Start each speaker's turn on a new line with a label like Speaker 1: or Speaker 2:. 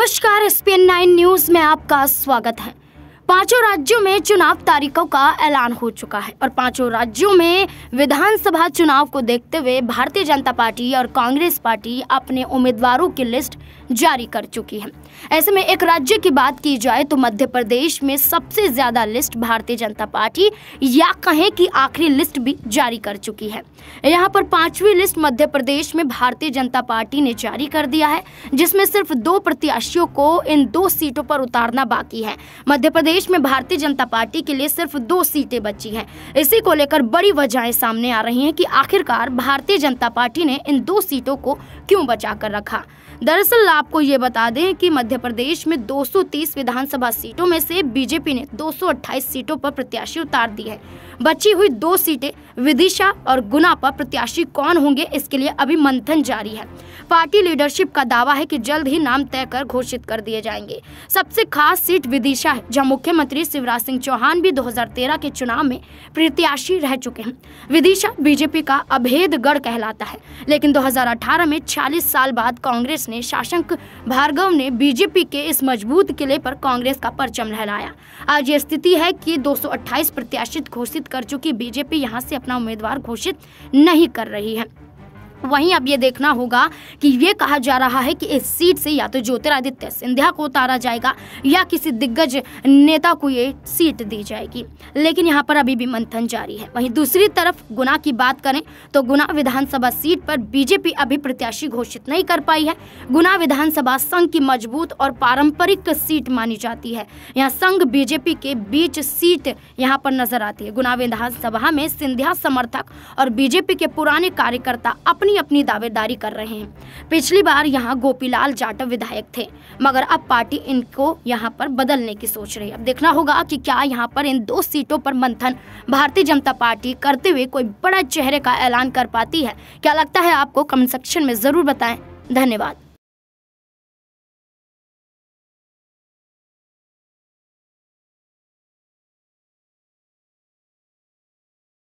Speaker 1: नमस्कार S P news में आपका स्वागत है पांचों राज्यों में चुनाव तारीखों का ऐलान हो चुका है और पांचों राज्यों में विधानसभा चुनाव को देखते हुए भारतीय जनता पार्टी और कांग्रेस पार्टी अपने उम्मीदवारों की लिस्ट जारी कर चुकी है ऐसे में एक राज्य की बात की जाए तो मध्य प्रदेश में सबसे ज्यादा लिस्ट भारतीय जनता पार्टी या कहें कि आखिरी लिस्ट भी जारी कर चुकी है यहाँ पर पांचवी लिस्ट मध्य प्रदेश में भारतीय जनता पार्टी ने जारी कर दिया है जिसमें सिर्फ दो प्रत्याशियों को इन दो सीटों पर उतारना बाकी है मध्य प्रदेश प्रदेश में भारतीय जनता पार्टी के लिए सिर्फ दो सीटें बची हैं इसी को लेकर बड़ी वजहें सामने आ रही हैं कि आखिरकार भारतीय जनता पार्टी ने इन दो सीटों को क्यों बचा कर रखा दरअसल आपको ये बता दें कि मध्य प्रदेश में 230 विधानसभा सीटों में से बीजेपी ने 228 सीटों पर प्रत्याशी उतार दी है बची हुई दो सीटें विदिशा और गुना पर प्रत्याशी कौन होंगे इसके लिए अभी मंथन जारी है पार्टी लीडरशिप का दावा है कि जल्द ही नाम तय कर घोषित कर दिए जाएंगे सबसे खास सीट विदिशा है जहां मुख्यमंत्री शिवराज सिंह चौहान भी 2013 के चुनाव में प्रत्याशी रह चुके हैं विदिशा बीजेपी का अभेद गढ़ कहलाता है लेकिन 2018 में छह चालीस साल बाद कांग्रेस ने शासक भार्गव ने बीजेपी के इस मजबूत किले पर कांग्रेस का परचम लहराया आज ये स्थिति है कि 228 प्रत्याशित घोषित कर चुकी बीजेपी यहाँ से अपना उम्मीदवार घोषित नहीं कर रही है वहीं अब ये देखना होगा कि ये कहा जा रहा है कि इस सीट से या तो ज्योतिरादित्य सिंधिया को उतारा जाएगा या किसी दिग्गज नेता को ये सीट दी जाएगी लेकिन यहाँ पर अभी भी मंथन जारी है वहीं दूसरी तरफ गुना की बात करें तो गुना विधानसभा सीट पर बीजेपी अभी प्रत्याशी घोषित नहीं कर पाई है गुना विधानसभा संघ की मजबूत और पारंपरिक सीट मानी जाती है यहाँ संघ बीजेपी के बीच सीट यहाँ पर नजर आती है गुना विधानसभा में सिंधिया समर्थक और बीजेपी के पुराने कार्यकर्ता अपनी अपनी अपनी दावेदारी कर रहे हैं पिछली बार यहाँ गोपीलाल जाटव विधायक थे मगर अब पार्टी इनको यहाँ पर बदलने की सोच रही है अब देखना होगा कि क्या यहाँ पर इन दो सीटों पर मंथन भारतीय जनता पार्टी करते हुए कोई बड़ा चेहरे का ऐलान कर पाती है क्या लगता है आपको कमेंट सेक्शन में ज़रूर बताएं धन्यवाद